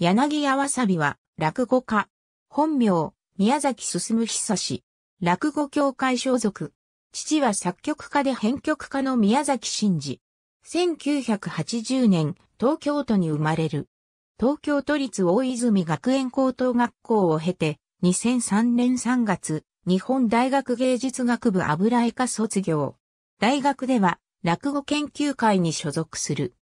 柳家わさびは、落語家。本名、宮崎進久志。落語協会所属。父は作曲家で編曲家の宮崎真二。1980年、東京都に生まれる。東京都立大泉学園高等学校を経て、2003年3月、日本大学芸術学部油絵科卒業。大学では、落語研究会に所属する。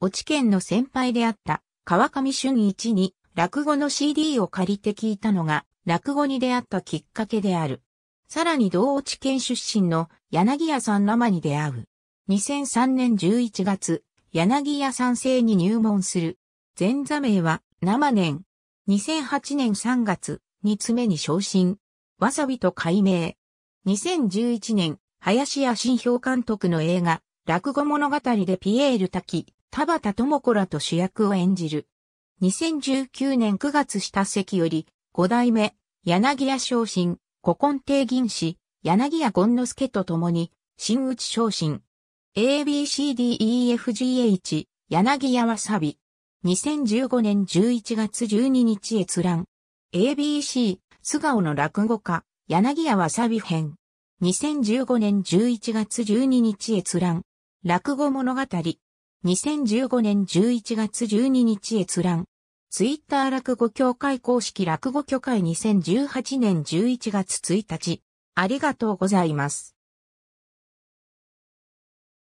おち県の先輩であった川上俊一に落語の CD を借りて聞いたのが、落語に出会ったきっかけである。さらに同地県出身の柳屋さん生に出会う。2003年11月、柳屋さん生に入門する。前座名は生年。2008年3月、に爪に昇進。わさびと改名。2011年、林家新評監督の映画、落語物語でピエール滝、田畑智子らと主役を演じる。2019年9月下席より、五代目、柳屋昇進、古今帝銀氏、柳家権之助と共に、新内昇進。ABCDEFGH、柳屋わさび。2015年11月12日閲覧。ABC、素顔の落語家、柳屋わさび編。2015年11月12日閲覧。落語物語。2015年11月12日閲覧。ツイッター落語協会公式落語協会2018年11月1日。ありがとうございます。